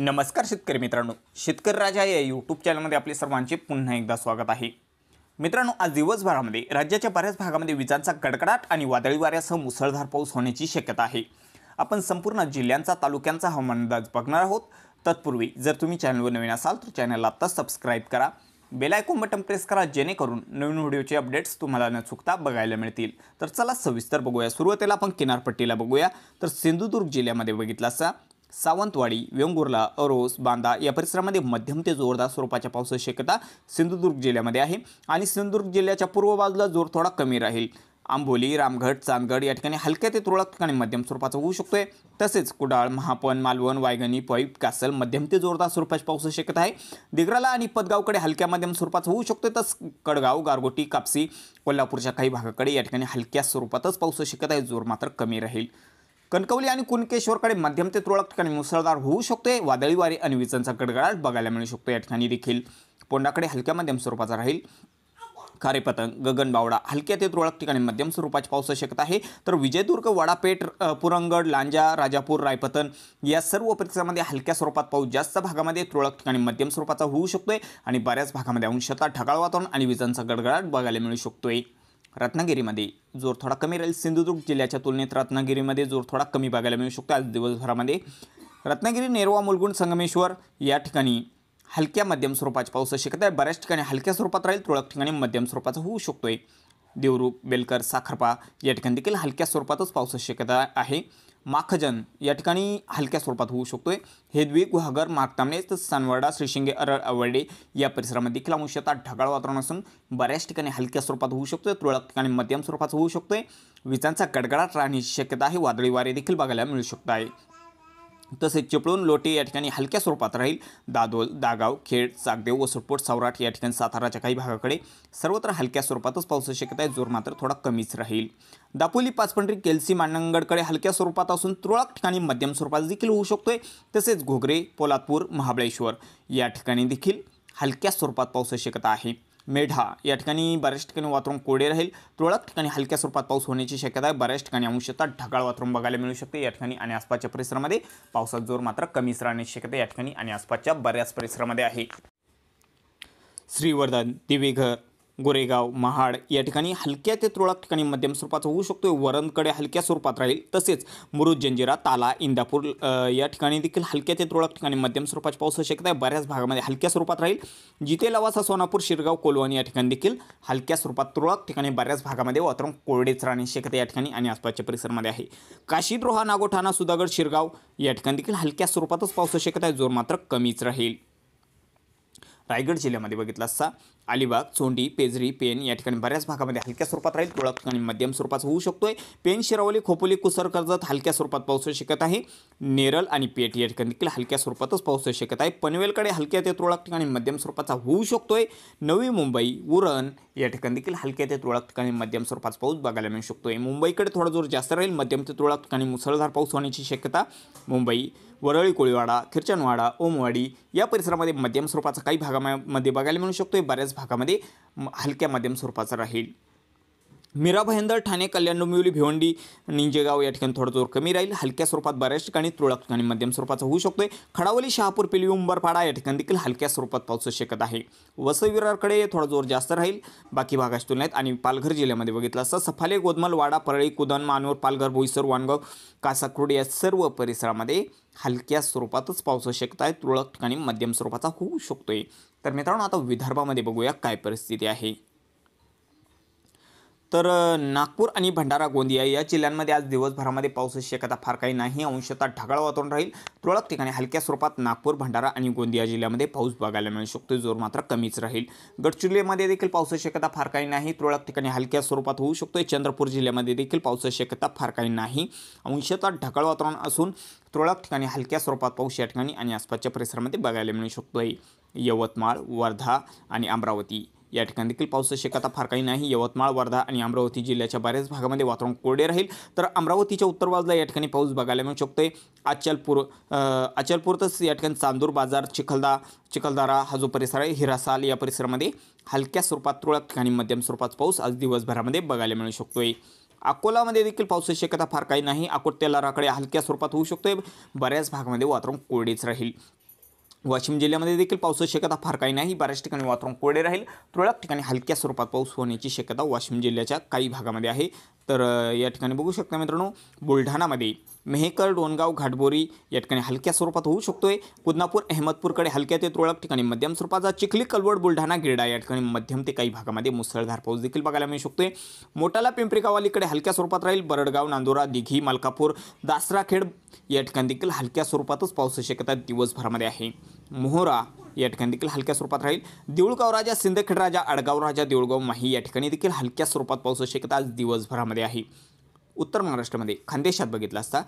नमस्कार शेतकरी मित्रांनो शेतकरी राजा या यूट्यूब चॅनलमध्ये आपले सर्वांचे पुन्हा एकदा स्वागत आहे मित्रांनो आज दिवसभरामध्ये राज्याच्या बऱ्याच भागामध्ये विजांचा कडकडाट आणि वादळी वाऱ्यासह मुसळधार पाऊस होण्याची शक्यता आहे आपण संपूर्ण जिल्ह्यांचा तालुक्यांचा हवामान अंदाज बघणार आहोत तत्पूर्वी जर तुम्ही चॅनलवर नवीन असाल तर चॅनलला आत्ता सबस्क्राईब करा आयकॉन बटन प्रेस करा जेणेकरून नवीन व्हिडिओचे अपडेट्स तुम्हाला न चुकता बघायला मिळतील तर चला सविस्तर बघूया सुरुवातीला आपण किनारपट्टीला बघूया तर सिंधुदुर्ग जिल्ह्यामध्ये बघितला असा सावंतवाडी वेंगुर्ला अरोस बांदा या परिसरामध्ये मध्यम ते जोरदार स्वरूपाच्या पावसाची शक्यता सिंधुदुर्ग जिल्ह्यामध्ये आहे आणि सिंधुदुर्ग जिल्ह्याच्या पूर्व बाजूला जोर थोडा कमी राहील आंबोली रामगड चांदगड या ठिकाणी हलक्या ते तुरळक ठिकाणी मध्यम स्वरूपाचा होऊ शकतोय तसेच कुडाळ महापन मालवण वायगणी पैप कासल मध्यम ते जोरदार स्वरूपाची पाऊस शक्यता आहे दिग्राला आणि पदगावकडे हलक्या मध्यम स्वरूपाचा होऊ शकतोय तसं कडगाव गारगोटी कापसी कोल्हापूरच्या काही भागाकडे या ठिकाणी हलक्या स्वरूपातच पाऊस शक्यता आहे जोर मात्र कमी राहील कणकवली आणि कुणकेश्वरकडे मध्यम ते तुरळक ठिकाणी मुसळधार होऊ शकते वादळी वारे आणि विजांचा गडगडाट बघायला मिळू शकतो या ठिकाणी देखील पोंडाकडे हलक्या मध्यम स्वरूपाचा राहील खारेपतंग गगनबावडा हलक्या ते तुरळक ठिकाणी मध्यम स्वरूपाची पाऊस शकत आहे तर विजयदुर्ग वाडापेठ पुरंगड लांजा राजापूर रायपतन या सर्व परिसरामध्ये हलक्या स्वरूपात पाऊस जास्त भागामध्ये तुरळक ठिकाणी मध्यम स्वरूपाचा होऊ शकतोय आणि बऱ्याच भागामध्ये अंशतः ढगाळ वातावरण आणि विजांचा गडगडाट बघायला मिळू शकतोय रत्नागिरीमध्ये जोर थोडा कमी राहील सिंधुदुर्ग जिल्ह्याच्या तुलनेत रत्नागिरीमध्ये जोर थोडा कमी बघायला मिळू शकतो आज दिवसभरामध्ये रत्नागिरी नेरवा मुलगुंड संगमेश्वर या ठिकाणी हलक्या मध्यम स्वरूपाची पाऊस शक्यता आहे बऱ्याच ठिकाणी हलक्या स्वरूपात राहील तुरळक ठिकाणी मध्यम स्वरूपाचा होऊ शकतो आहे देवरूप बेलकर साखरपा या ठिकाणी देखील हलक्या स्वरूपातच पाऊस शक्यता आहे माखजन या ठिकाणी हलक्या स्वरूपात होऊ शकतो आहे हेदवी गुहागर मागतामणे तर सनवर्डा श्रीशिंगे अरळ अवर्डे या परिसरामध्ये देखील अंशतः ढगाळ वातावरण असून बऱ्याच ठिकाणी हलक्या स्वरूपात होऊ शकतो आहे तुरळक ठिकाणी मध्यम स्वरूपात होऊ शकतो विजांचा गडगडाट राहण्याची शक्यता आहे वादळी वारे देखील बघायला मिळू शकत आहे तसेच चिपळूण लोटे या ठिकाणी हलक्या स्वरूपात राहील दादोल दागाव खेड चाकदेव सुटपोट सौराठ या ठिकाणी साताराच्या काही भागाकडे सर्वत्र हलक्या स्वरूपातच पाऊस शक्यता आहे जोर मात्र थोडा कमीच राहील दापोली पाचपंढरी केलसी मांडणगडकडे हलक्या स्वरूपात असून तुरळक ठिकाणी मध्यम स्वरूपात देखील होऊ शकतो आहे तसेच घोगरे पोलादपूर महाबळेश्वर या ठिकाणी देखील हलक्या स्वरूपात पाऊस शक्यता आहे मेढा या ठिकाणी बऱ्याच ठिकाणी वातावरण कोरडे राहील तुरळक ठिकाणी हलक्या स्वरूपात पाऊस होण्याची शक्यता आहे बऱ्याच ठिकाणी अंशतः ढगाळ वातावरण बघायला मिळू शकते या ठिकाणी आणि आसपासच्या परिसरामध्ये पावसात जोर मात्र कमीच राहण्याची शक्यता या ठिकाणी आणि आसपासच्या बऱ्याच परिसरामध्ये आहे श्रीवर्धन दिवेघर गोरेगाव महाड या ठिकाणी हलक्या ते तुरळक ठिकाणी मध्यम स्वरूपाचा होऊ शकतो वरणकडे हलक्या स्वरूपात राहील तसेच मुरुद जंजिरा ताला इंदापूर या ठिकाणी देखील हलक्या ते तुरळक ठिकाणी मध्यम स्वरूपाची पाऊस होऊ आहे बऱ्याच भागामध्ये हलक्या स्वरूपात राहील जिथे लवासा सोनापूर शिरगाव कोलवाणी या ठिकाणी देखील हलक्या स्वरूपात तुरळक ठिकाणी बऱ्याच भागामध्ये वातावरण कोरडेच राहणे शक्यता या ठिकाणी आणि आसपासच्या परिसरामध्ये आहे काशीद्रोहा नागोठाणा सुधागड शिरगाव या ठिकाणी देखील हलक्या स्वरूपातच पाऊस शकत आहे जोर मात्र कमीच राहील रायगड जिल्ह्यामध्ये बघितला असता अलिबाग चोंडी पेजरी पेन या ठिकाणी बऱ्याच भागामध्ये हलक्या स्वरूपात राहील तुळक ठिकाणी मध्यम स्वरूपाचा होऊ शकतोय पेन शिरावली खोपोली कुसर कर्जत हलक्या स्वरूपात पाऊस शकत आहे नेरल आणि पेट या ठिकाणी देखील हलक्या स्वरूपातच पाऊस शकत आहे पनवेलकडे हलक्या ते तुरळक ठिकाणी मध्यम स्वरूपाचा होऊ शकतोय नवी मुंबई उरण या ठिकाणी देखील हलक्या ते तुळक ठिकाणी मध्यम स्वरूपाचा पाऊस बघायला मिळू शकतोय मुंबईकडे थोडा जोर जास्त राहील मध्यम ते तुरळक ठिकाणी मुसळधार पाऊस होण्याची शक्यता मुंबई वरळी कोळीवाडा खिरचनवाडा ओमवाडी या परिसरामध्ये मध्यम स्वरूपाचा काही भागामध्ये बघायला मिळू शकतोय बऱ्याच भागामध्ये हलक्या मध्यम स्वरूपाचा राहील मीरा ठाणे कल्याण डोंबिवली भिवंडी निंजेगाव या ठिकाणी थोडा जोर कमी राहील हलक्या स्वरूपात बऱ्याच ठिकाणी तुळक ठिकाणी मध्यम स्वरूपाचा होऊ शकतो खडावली शहापूर पिली उंबरपाडा या ठिकाणी देखील हलक्या स्वरूपात पाऊस शकत आहे वसविरारकडे थोडा जोर जास्त राहील बाकी भागाच्या तुलनेत आणि पालघर जिल्ह्यामध्ये बघितलं असता सफाले गोदमल वाडा परळी कुदन मानोर पालघर बोईसर वाणगाव कासाकुर्ड या सर्व परिसरामध्ये हलक्या स्वरूपातच पाऊस शकत आहे तुरळक ठिकाणी मध्यम स्वरूपाचा होऊ शकतोय तर मित्रांनो आता विदर्भामध्ये बघूया काय परिस्थिती आहे तर नागपूर आणि भंडारा गोंदिया या जिल्ह्यांमध्ये आज दिवसभरामध्ये पावसाची शक्यता फार काही नाही अंशतः ढगाळ वातावरण राहील तुरळक ठिकाणी हलक्या स्वरूपात नागपूर भंडारा आणि गोंदिया जिल्ह्यामध्ये पाऊस बघायला मिळू शकतो जोर मात्र कमीच राहील गडचिरोलीमध्ये देखील पावसाची शक्यता फार काही नाही तुरळक ठिकाणी हलक्या स्वरूपात होऊ शकतो चंद्रपूर जिल्ह्यामध्ये देखील पावसाची शक्यता फार काही नाही अंशतः ढगाळ वातावरण असून तुरळक ठिकाणी हलक्या स्वरूपात पाऊस या ठिकाणी आणि आसपासच्या परिसरामध्ये बघायला मिळू शकतो यवतमाळ वर्धा आणि अमरावती या ठिकाणी देखील पावसाची शक्यता फार काही नाही यवतमाळ वर्धा आणि अमरावती जिल्ह्याच्या बऱ्याच भागामध्ये वातावरण कोरडे राहील तर अमरावतीच्या उत्तर बाजूला या ठिकाणी पाऊस बघायला मिळू शकतो अचलपूर अचलपूर तसंच या ठिकाणी चांदूर बाजार चिखलदा चिखलदारा हा जो परिसर आहे हिरासाल या परिसरामध्ये हलक्या स्वरूपात तुरळक ठिकाणी मध्यम स्वरूपात पाऊस आज दिवसभरामध्ये बघायला मिळू शकतो आहे अकोलामध्ये देखील पावसाची शक्यता फार काही नाही अकोट तेलाराकडे हलक्या स्वरूपात होऊ शकतो बऱ्याच भागामध्ये वातावरण कोरडेच राहील वाशिम जिल्ह्यामध्ये देखील पावसाची शक्यता फार काही नाही बऱ्याच ठिकाणी वातावरण कोरडे राहील तुरळक ठिकाणी हलक्या स्वरूपात पाऊस होण्याची शक्यता वाशिम जिल्ह्याच्या काही भागामध्ये आहे तर या ठिकाणी बघू शकता मित्रांनो बुलढाणामध्ये मेहकर डोनगाव घाटबोरी या ठिकाणी हलक्या स्वरूपात होऊ शकतोय कुदनापूर अहमदपूरकडे हलक्या ते तुरळक ठिकाणी मध्यम स्वरूपाचा चिखली कलवड बुलढाणा गिरडा या ठिकाणी मध्यम ते काही भागामध्ये मुसळधार पाऊस देखील बघायला मिळू शकतोय मोटाला पिंपरी हलक्या स्वरूपात राहील बरडगाव नांदोरा दिघी मालकापूर दासराखेड या ठिकाणी देखील हलक्या स्वरूपातच पावसाची शक्यता दिवसभरामध्ये आहे मोहरा या ठिकाणी देखील हलक्या स्वरूपात राहील देऊळगाव राजा सिंदखेड राजा अडगाव राजा देऊळगाव माही या ठिकाणी देखील हलक्या स्वरूपात पाऊस शक्यता आज दिवसभरामध्ये आहे उत्तर महाराष्ट्रामध्ये खानदेशात बघितलं असता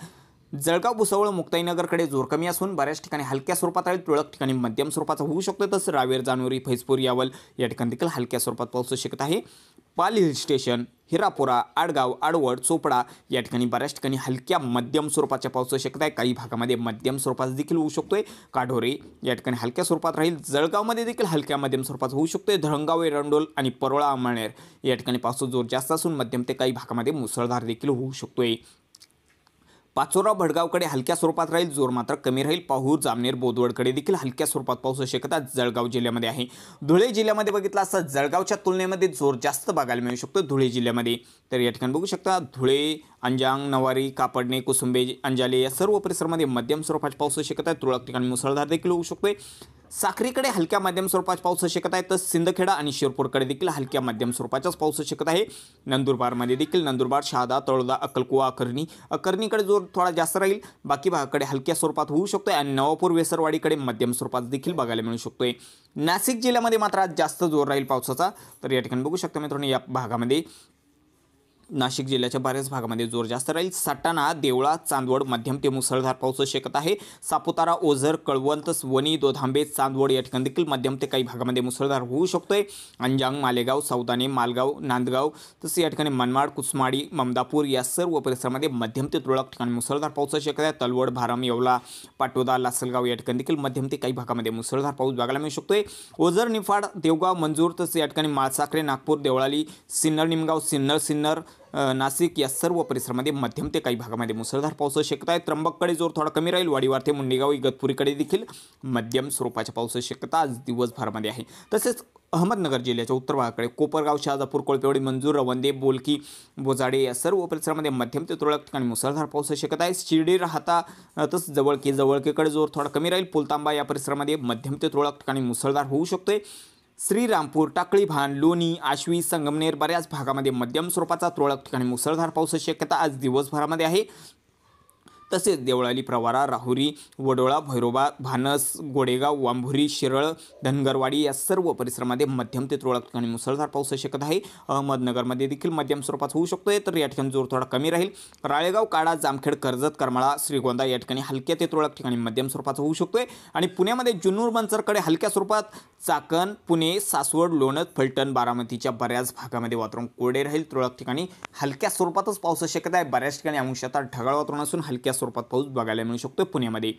जळगाव भुसावळ मुक्ताईनगरकडे जोर कमी असून बऱ्याच ठिकाणी हलक्या स्वरूपात तुळक ठिकाणी मध्यम स्वरूपाचा होऊ शकतो तसं रावेर जानोरी फैजपूर यावल या ठिकाणी देखील हलक्या स्वरूपात पाऊस शकत आहे पाल हिल स्टेशन हिरापुरा आडगाव आडवड चोपडा या ठिकाणी बऱ्याच ठिकाणी हलक्या मध्यम स्वरूपाच्या पाऊस शक्यता आहे काही भागामध्ये मध्यम स्वरूपाचा देखील होऊ शकतो आहे काढोरे या ठिकाणी हलक्या स्वरूपात राहील जळगावमध्ये देखील हलक्या मध्यम स्वरूपाचा होऊ शकतो आहे धरणगाव एरंडोल आणि परोळा अमळनेर या ठिकाणी पावसाचा जोर जास्त असून मध्यम ते काही भागामध्ये मुसळधार देखील होऊ शकतो पाचोरा भडगावकडे हलक्या स्वरूपात राहील जोर मात्र कमी राहील पाहू जामनेर बोदवडकडे देखील हलक्या स्वरूपात पाऊस शक्यता जळगाव जिल्ह्यामध्ये आहे धुळे जिल्ह्यामध्ये बघितला असता जळगावच्या तुलनेमध्ये जोर जास्त बघायला मिळू शकतो धुळे जिल्ह्यामध्ये तर या ठिकाणी बघू शकता धुळे अंजांग नवारी कापडणे कुसुंबे अंजाले या सर्व परिसरामध्ये मध्यम स्वरूपात पाऊस शक्यता तुरळक ठिकाणी मुसळधार देखील होऊ शकतोय साखरीकडे हलक्या मध्यम स्वरूपाचा पाऊस शकत आहे तर सिंदखेडा आणि शिरपूरकडे देखील हलक्या मध्यम स्वरूपाचाच पाऊस शकत आहे नंदुरबारमध्ये देखील नंदुरबार शहादा तळोदा अकलकुवा अकर्णी अकर्णीकडे जोर थोडा जास्त राहील बाकी भागाकडे हलक्या स्वरूपात होऊ शकतो आणि नवापूर वेसरवाडीकडे मध्यम स्वरूपात देखील बघायला मिळू शकतो नाशिक जिल्ह्यामध्ये मात्र आज जास्त जोर राहील पावसाचा तर या ठिकाणी बघू शकता मित्रांनो या भागामध्ये नाशिक जिल्ह्याच्या बऱ्याच भागामध्ये जोर जास्त राहील सटाणा देवळा चांदवड मध्यम ते मुसळधार पाऊस शकत आहे सापुतारा ओझर कळवंत वणी दोधांबे चांदवड या ठिकाणी देखील मध्यम ते काही भागामध्ये मुसळधार होऊ शकतोय अंजांग मालेगाव सौदाने मालगाव नांदगाव तसेच या ठिकाणी मनमाड कुसमाडी ममदापूर या सर्व परिसरामध्ये मध्यम ते तुरळक ठिकाणी मुसळधार पाऊस शकत आहे तलवड भारम येवला पाटोदा लासलगाव या ठिकाणी देखील मध्यम ते काही भागामध्ये मुसळधार पाऊस बघायला मिळू शकतोय ओझर निफाड देवगाव मंजूर तसेच या ठिकाणी माळसाखरे नागपूर देवळाली सिन्नर निमगाव सिन्नर सिन्नर नाशिक या सर्व परिसरामध्ये मध्यम ते काही भागामध्ये मुसळधार पाऊस शक्यता आहे त्र्यंबककडे जोर थोडा कमी राहील वाडीवार ते मुंडेगाव इगतपुरीकडे देखील मध्यम स्वरूपाच्या पाऊस शक्यता आज दिवसभरामध्ये आहे तसेच अहमदनगर जिल्ह्याच्या उत्तर भागाकडे कोपरगाव शहाजापूर कोळपेवडी मंजूर रवंदे बोलकी बोजाडे या सर्व परिसरामध्ये मध्यम ते तुरळक ठिकाणी मुसळधार पाऊस शक्यता आहे शिर्डी राहता तसंच जवळके जवळकेकडे जोर थोडा कमी राहील पुलतांबा या परिसरामध्ये मध्यम ते तुरळक ठिकाणी मुसळधार होऊ शकतोय श्रीरामपूर टाकळी भान लोणी आश्वी संगमनेर बऱ्याच भागामध्ये मध्यम स्वरूपाचा तुरळक ठिकाणी मुसळधार पाऊस शक्यता आज दिवसभरामध्ये आहे तसेच देवळाली प्रवारा राहुरी वडोळा भैरोबा भानस गोडेगाव वांभुरी शिरळ धनगरवाडी या सर्व परिसरामध्ये मध्यम ते तुरळक ठिकाणी मुसळधार पाऊस शकत आहे अहमदनगरमध्ये देखील मध्यम स्वरूपात होऊ शकतोय तर या ठिकाणी जोर थोडा कमी राहील राळेगाव काडा जामखेड कर्जत करमाळा श्रीगोंदा या ठिकाणी हलक्या ते तुरळक ठिकाणी मध्यम स्वरूपाचा होऊ शकतोय आणि पुण्यामध्ये जुन्नूर मंचरकडे हलक्या स्वरूपात चाकण पुणे सासवड लोणत फलटण बारामतीच्या बऱ्याच भागामध्ये वातावरण कोरडे राहील तुरळक ठिकाणी हलक्या स्वरूपातच पाऊस शकत आहे बऱ्याच ठिकाणी अंशतः ढगाळ वातावरण असून हलक्या स्वरूपात पाऊस बघायला मिळू शकतो पुण्यामध्ये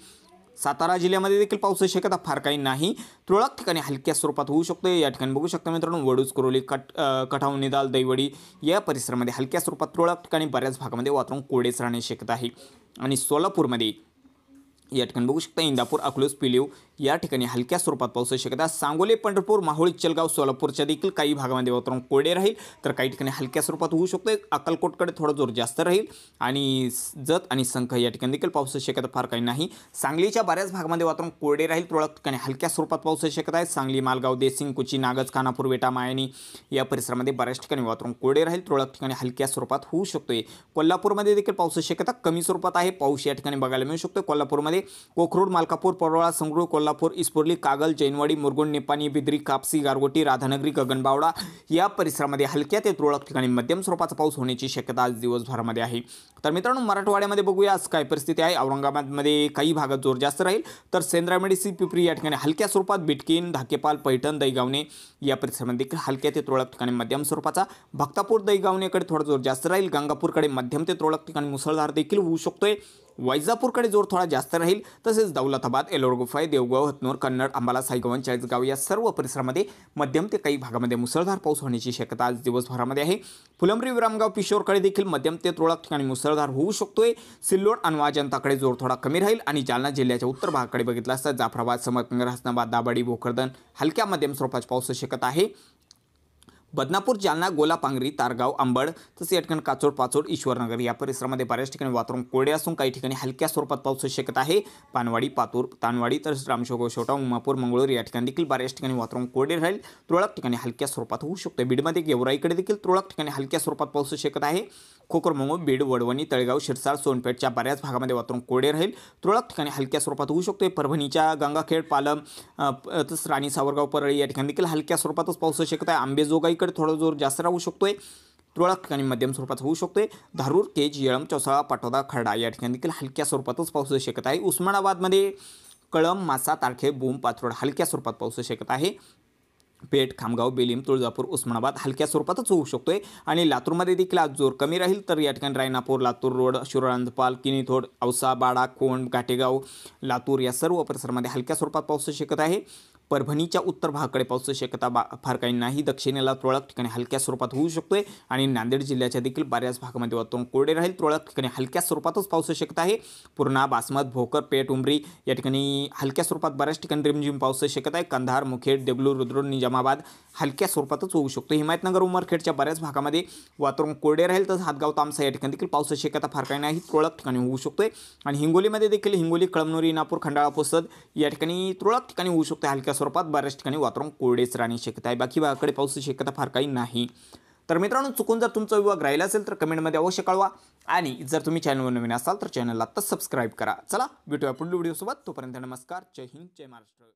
सातारा जिल्ह्यामध्ये देखील पाऊस शक्यता फार काही नाही तुरळक ठिकाणी हलक्या स्वरूपात होऊ शकतो या ठिकाणी बघू शकता मित्रांनो वडूज कुरोली कट कठाव निदाल दैवडी या परिसरामध्ये हलक्या स्वरूपात तुरळक ठिकाणी बऱ्याच भागामध्ये वातावरण कोडेच राहण्याची शक्यता आहे आणि सोलापूरमध्ये या ठिकाणी बघू शकता इंदापूर अकलूस पिलीव या ठिकाणी हलक्या स्वरूपात पाऊस शक्यता सांगोले पंढरपूर माहोळी चलगाव सोलापूरच्या देखील काही भागामध्ये वातावरण कोरडे राहील तर काही ठिकाणी हलक्या स्वरूपात होऊ शकतो अक्कलकोटकडे थोडा जोर जास्त राहील आणि जत आणि संख या ठिकाणी देखील पाऊस शक्यता फार काही नाही सांगलीच्या बऱ्याच भागामध्ये वातावरण कोरडे राहील तुरळक ठिकाणी हलक्या स्वरूपात पाऊस शक्यता आहे सांगली मालगाव देसिंग कुची नागज खानापूर वेटा मायनी या परिसरामध्ये बऱ्याच ठिकाणी वातावरण कोरडे राहील तुरळक ठिकाणी हलक्या स्वरूपात होऊ शकतोय कोल्हापूरमध्ये देखील पावस शक्यता कमी स्वरूपात आहे पाऊस या ठिकाणी बघायला मिळू शकतो कोल्हापूरमध्ये कोखरूड मालकापूर परोळा संगरूळ कोल्हापूर सोलापूर इस्पुर्ली कागल जैनवाडी मुरगुण निपाणी बिद्री कापसी गारगोटी राधानगरी गगनबावडा या परिसरामध्ये हलक्या ते तुरळक ठिकाणी मध्यम स्वरूपाचा पाऊस होण्याची शक्यता आज दिवसभरामध्ये आहे तर मित्रांनो मराठवाड्यामध्ये बघूया आज काय परिस्थिती आहे औरंगाबादमध्ये काही भागात जोर जास्त राहील तर सेंद्रामेडिसी पिपरी या ठिकाणी हलक्या स्वरूपात बिटकीन धाकेपाल पैठण दैगावणे या परिसरामध्ये हलक्या ते तुरळक ठिकाणी मध्यम स्वरूपाचा भक्तापूर दैगावणेकडे थोडा जोर जास्त राहील गंगापूरकडे मध्यम ते तुरळक ठिकाणी मुसळधार देखील होऊ शकतोय वैजापूरकडे जोर थोडा जास्त राहील तसेच दौलताबाद एलोरगुफाय देवगाव हतनूर कन्नड अंबाला साईगवन चाळीसगाव या सर्व परिसरामध्ये मध्यम ते काही भागामध्ये मुसळधार पाऊस होण्याची शक्यता आज दिवसभरामध्ये आहे फुलंब्री विरामगाव पिशोरकडे देखील मध्यम ते तुरळक ठिकाणी मुसळधार होऊ शकतोय सिल्लोड अनवा जनताकडे जोर थोडा कमी राहील आणि जालना जिल्ह्याच्या उत्तर भागाकडे बघितला असता जाफराबाद समर्थनगर हसनाबाद दाबाडी भोकरदन हलक्या मध्यम स्वरूपाची पाऊस शक्यता आहे बदनापूर जालना गोला पांगरी तारगाव आंबड तसेच या ठिकाणी काचोड पाचोड ईश्वरनगर या परिसरामध्ये बऱ्याच ठिकाणी वातावरण कोरडे असून काही ठिकाणी हलक्या स्वरूपात पाऊस होऊ शकत आहे पानवाडी पातूर तानवाडी तर रामशोगाव शेवटा उमापूर मंगळूर या ठिकाणी देखील बऱ्याच ठिकाणी वातावरण कोरडे राहील तुरळक ठिकाणी हलक्या स्वरूपात होऊ शकतो बीडमध्ये गेवराईकडे देखील तुरळक ठिकाणी हलक्या स्वरूपात पाऊस होऊ शकत आहे खोकरमंगो बीड वडवणी तळेगाव शिरसाळ सोनपेठच्या बऱ्याच भागामध्ये वातावरण कोरडे राहील तुरळक ठिकाणी हलक्या स्वरूपात होऊ शकतो परभणीच्या गंगाखेड पालम तसंच राणी सावरगाव परळी या ठिकाणी देखील हलक्या स्वरूपातच पाऊस होऊ शकत आहे आंबेजोगाई पलीकडे थोडा जोर जास्त राहू शकतो आहे आणि ठिकाणी मध्यम स्वरूपाचा होऊ शकतोय धारूर केज येळम चौसाळा पाटोदा खरडा या ठिकाणी देखील हलक्या स्वरूपातच पाऊस होऊ शकत आहे उस्मानाबादमध्ये कळम मासा तारखे बोम पाथरोड हलक्या स्वरूपात पाऊस होऊ शकत आहे पेठ खामगाव बेलीम तुळजापूर उस्मानाबाद हलक्या स्वरूपातच होऊ शकतोय आणि लातूरमध्ये देखील आज जोर कमी राहील तर या ठिकाणी रायनापूर लातूर रोड शिरोळांदपाल किनीथोड औसा बाडा कोंड घाटेगाव लातूर या सर्व परिसरामध्ये हलक्या स्वरूपात पाऊस होऊ शकत आहे परभणीच्या उत्तर भागाकडे पावसाची शक्यता बा फार काही नाही दक्षिणेला तुरळक ठिकाणी हलक्या स्वरूपात होऊ शकतो आणि नांदेड जिल्ह्याच्या देखील बऱ्याच भागामध्ये वातावरण कोरडे राहील तुरळक ठिकाणी हलक्या स्वरूपातच पावसाची शक्यता आहे पूर्णा बासमत भोकर पेठ उमरी या ठिकाणी हलक्या स्वरूपात बऱ्याच ठिकाणी रिमझिम पावसाची शक्यता आहे कंधार मुखेड देगलूर रुद्रोड निजामाबाद हलक्या स्वरूपातच होऊ शकतो हिमायतनगर उमरखेडच्या बऱ्याच भागामध्ये वातावरण कोरडे राहील तर हातगाव तामसा या ठिकाणी देखील पावसाची शक्यता फार काही नाही तुरळक ठिकाणी होऊ शकतो आणि हिंगोलीमध्ये देखील हिंगोली कळमनुरी नापूर खंडाळा पोसद या ठिकाणी तुरळक ठिकाणी होऊ शकतो हलक्या स्वरूपात बऱ्याच ठिकाणी वातावरण कोरडेच राहण्याची शक्यता आहे बाकी भागाकडे पाऊसची शक्यता फार काही नाही तर मित्रांनो चुकून जर तुमचा विभाग राहिला असेल तर कमेंटमध्ये अवश्य कळवा आणि जर तुम्ही चॅनलवर नवीन असाल तर चॅनलला आत्ताच सबस्क्राईब करा चला भेटूया पुढील सोबत तोपर्यंत नमस्कार जय हिंद जय महाराष्ट्र